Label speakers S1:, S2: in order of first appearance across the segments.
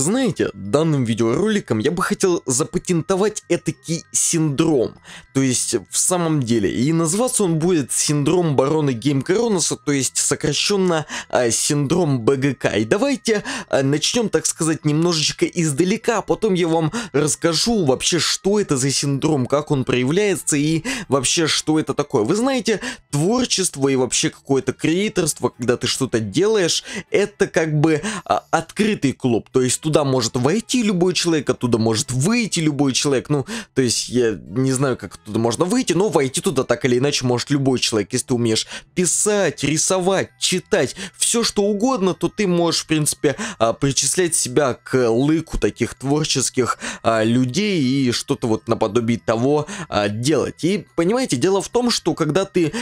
S1: Вы знаете, данным видеороликом я бы хотел запатентовать этакий синдром, то есть в самом деле, и называться он будет синдром барона Гейм то есть сокращенно э, синдром БГК. И давайте э, начнем, так сказать, немножечко издалека, а потом я вам расскажу вообще, что это за синдром, как он проявляется и вообще, что это такое. Вы знаете, творчество и вообще какое-то креаторство, когда ты что-то делаешь, это как бы э, открытый клуб, то есть туда может войти любой человек, оттуда может выйти любой человек. Ну, то есть я не знаю, как оттуда можно выйти, но войти туда так или иначе может любой человек. Если ты умеешь писать, рисовать, читать, все что угодно, то ты можешь, в принципе, а, причислять себя к лыку таких творческих а, людей и что-то вот наподобие того а, делать. И понимаете, дело в том, что когда ты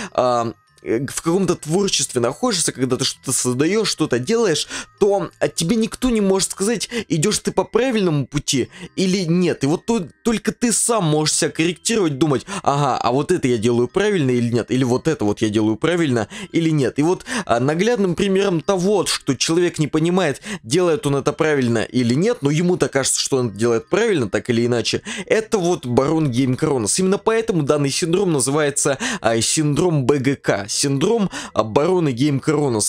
S1: Э, в каком-то творчестве находишься, когда ты что-то создаешь, что-то делаешь, то от тебе никто не может сказать, идешь ты по правильному пути или нет. И вот то, только ты сам можешь себя корректировать, думать, ага, а вот это я делаю правильно или нет, или вот это вот я делаю правильно или нет. И вот а, наглядным примером того, что человек не понимает, делает он это правильно или нет, но ему-то кажется, что он делает правильно, так или иначе, это вот барон Гейм Именно поэтому данный синдром называется а, синдром БГК, синдром обороны Гейм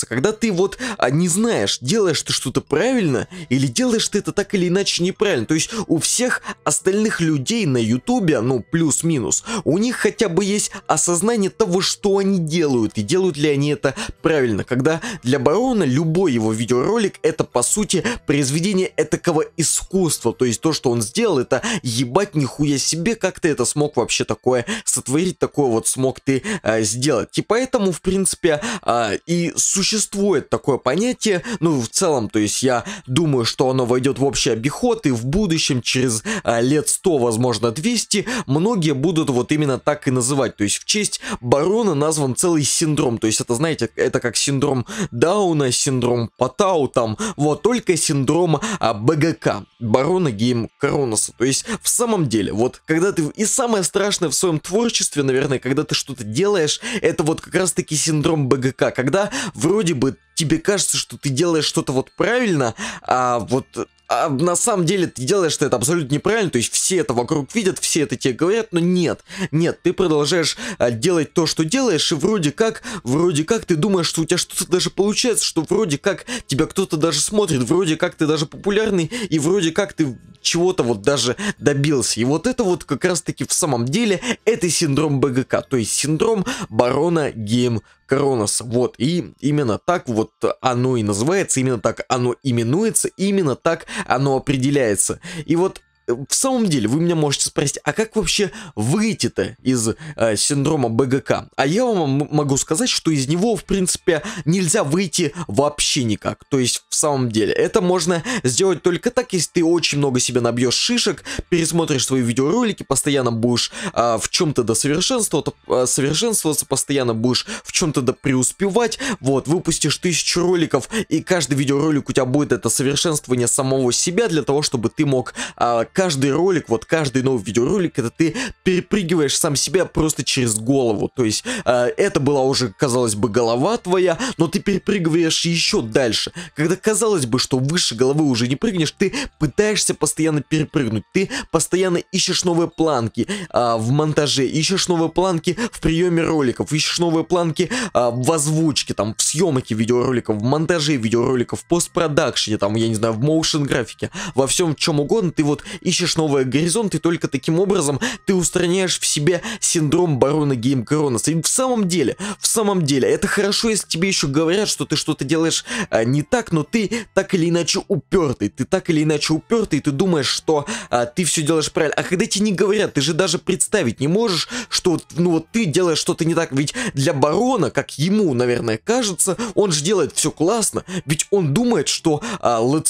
S1: когда ты вот а, не знаешь, делаешь ты что-то правильно или делаешь ты это так или иначе неправильно. То есть у всех остальных людей на ютубе, ну плюс-минус, у них хотя бы есть осознание того, что они делают и делают ли они это правильно. Когда для Барона любой его видеоролик это по сути произведение этакого искусства, то есть то, что он сделал, это ебать нихуя себе, как ты это смог вообще такое сотворить, такое вот смог ты э, сделать. Типа это поэтому, в принципе, э, и существует такое понятие, ну, в целом, то есть я думаю, что оно войдет в общий обиход, и в будущем, через э, лет 100, возможно, 200, многие будут вот именно так и называть, то есть в честь барона назван целый синдром, то есть это, знаете, это как синдром Дауна, синдром Патау, там, вот, только синдром э, а, БГК, барона Гейм Короноса, то есть в самом деле, вот, когда ты, и самое страшное в своем творчестве, наверное, когда ты что-то делаешь, это вот как раз таки синдром БГК, когда вроде бы тебе кажется, что ты делаешь что-то вот правильно, а вот а на самом деле ты делаешь что это абсолютно неправильно, то есть все это вокруг видят, все это тебе говорят, но нет, нет, ты продолжаешь а, делать то, что делаешь, и вроде как, вроде как ты думаешь, что у тебя что-то даже получается, что вроде как тебя кто-то даже смотрит, вроде как ты даже популярный, и вроде как ты чего-то вот даже добился. И вот это вот как раз-таки в самом деле это синдром БГК, то есть синдром барона Гейм Кронос. Вот, и именно так вот оно и называется, именно так оно именуется, именно так оно определяется. И вот в самом деле, вы меня можете спросить, а как вообще выйти-то из э, синдрома БГК? А я вам могу сказать, что из него, в принципе, нельзя выйти вообще никак. То есть, в самом деле, это можно сделать только так, если ты очень много себе набьешь шишек, пересмотришь свои видеоролики, постоянно будешь э, в чем-то досовершенствоваться, э, совершенствоваться, постоянно будешь в чем-то преуспевать. вот, выпустишь тысячу роликов, и каждый видеоролик у тебя будет это совершенствование самого себя для того, чтобы ты мог э, каждый ролик, вот каждый новый видеоролик, это ты перепрыгиваешь сам себя просто через голову. То есть э, это была уже, казалось бы, голова твоя, но ты перепрыгиваешь еще дальше. Когда казалось бы, что выше головы уже не прыгнешь, ты пытаешься постоянно перепрыгнуть. Ты постоянно ищешь новые планки э, в монтаже, ищешь новые планки в приеме роликов, ищешь новые планки э, в озвучке, там, в съемке видеороликов, в монтаже видеороликов, в постпродакшене, там, я не знаю, в моушен графике, во всем чем угодно, ты вот ищешь новые горизонты, только таким образом ты устраняешь в себе синдром барона Гейм Короноса. И в самом деле, в самом деле, это хорошо, если тебе еще говорят, что ты что-то делаешь а, не так, но ты так или иначе упертый, ты так или иначе упертый, ты думаешь, что а, ты все делаешь правильно. А когда тебе не говорят, ты же даже представить не можешь, что ну вот ты делаешь что-то не так, ведь для барона, как ему, наверное, кажется, он же делает все классно, ведь он думает, что а, в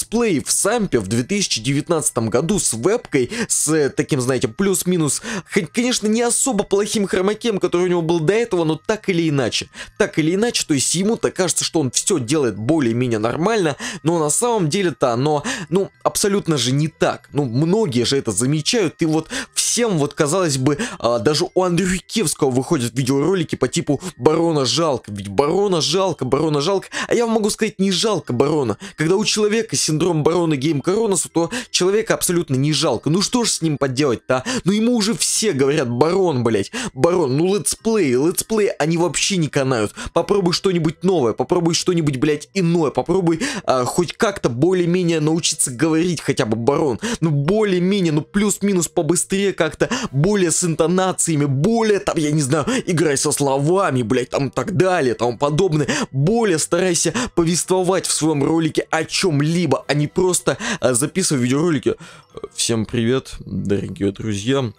S1: Сампе в 2019 году с вебкой, с э, таким, знаете, плюс-минус, конечно, не особо плохим хромакем, который у него был до этого, но так или иначе. Так или иначе, то есть ему-то кажется, что он все делает более-менее нормально, но на самом деле-то оно, ну, абсолютно же не так. Ну, многие же это замечают, и вот всем, вот, казалось бы, а, даже у Андрюхикевского выходят видеоролики по типу «Барона жалко», ведь «Барона жалко», «Барона жалко», а я вам могу сказать, не жалко барона. Когда у человека синдром барона Гейм Коронасу, то человека абсолютно не жалко. Ну что ж с ним поделать, то а? Ну ему уже все говорят, барон, блять. Барон, ну летсплей, летсплей, они вообще не канают. Попробуй что-нибудь новое, попробуй что-нибудь, блять, иное. Попробуй а, хоть как-то более-менее научиться говорить хотя бы, барон. Ну более-менее, ну плюс-минус побыстрее как-то, более с интонациями, более там, я не знаю, играй со словами, блять, там так далее, там подобное. Более старайся повествовать в своем ролике о чем-либо, а не просто а, записывай видеоролики Всем привет, дорогие друзья.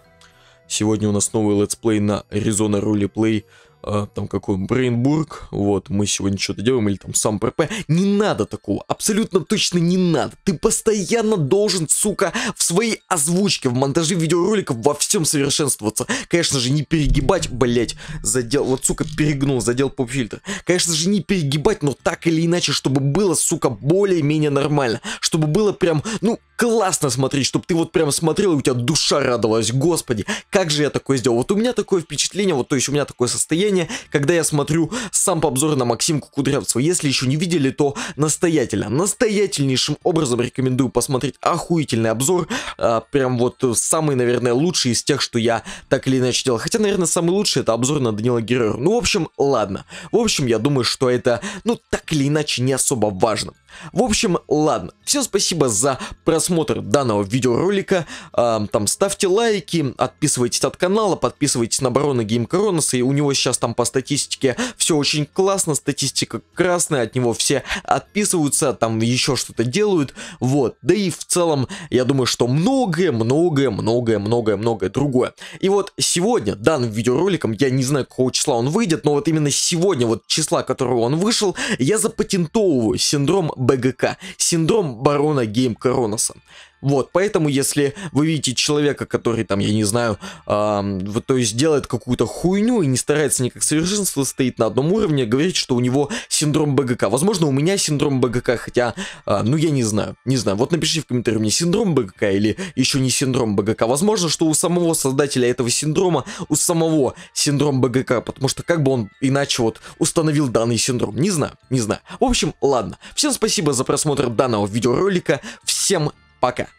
S1: Сегодня у нас новый летсплей на Arizona Roleplay а, там какой Брейнбург, вот, мы сегодня что-то делаем, или там сам ПРП. Не надо такого, абсолютно точно не надо. Ты постоянно должен, сука, в своей озвучке, в монтаже видеороликов во всем совершенствоваться. Конечно же, не перегибать, блять, задел, вот, сука, перегнул, задел поп-фильтр. Конечно же, не перегибать, но так или иначе, чтобы было, сука, более-менее нормально. Чтобы было прям, ну, классно смотреть, чтобы ты вот прям смотрел, и у тебя душа радовалась, господи, как же я такое сделал. Вот у меня такое впечатление, вот, то есть у меня такое состояние, ощущение, когда я смотрю сам по обзору на Максимку Кудрявцева. Если еще не видели, то настоятельно, настоятельнейшим образом рекомендую посмотреть охуительный обзор. А, прям вот самый, наверное, лучший из тех, что я так или иначе делал. Хотя, наверное, самый лучший это обзор на Данила Героя. Ну, в общем, ладно. В общем, я думаю, что это, ну, так или иначе, не особо важно. В общем, ладно. Всем спасибо за просмотр данного видеоролика. Э, там ставьте лайки, отписывайтесь от канала, подписывайтесь на Барона Гейм Коронаса, и у него сейчас там по статистике все очень классно, статистика красная, от него все отписываются, там еще что-то делают, вот. Да и в целом, я думаю, что многое, многое, многое, многое, многое другое. И вот сегодня, данным видеороликом, я не знаю, какого числа он выйдет, но вот именно сегодня, вот числа которого он вышел, я запатентовываю синдром БГК, синдром барона Гейм Короноса. Вот, поэтому, если вы видите человека, который там, я не знаю, э, вот, то есть делает какую-то хуйню и не старается никак совершенствовать, стоит на одном уровне, говорит, что у него синдром БГК. Возможно, у меня синдром БГК, хотя, э, ну, я не знаю, не знаю. Вот напиши в комментариях мне синдром БГК или еще не синдром БГК. Возможно, что у самого создателя этого синдрома, у самого синдром БГК, потому что как бы он иначе вот установил данный синдром. Не знаю, не знаю. В общем, ладно. Всем спасибо за просмотр данного видеоролика. Всем Пока.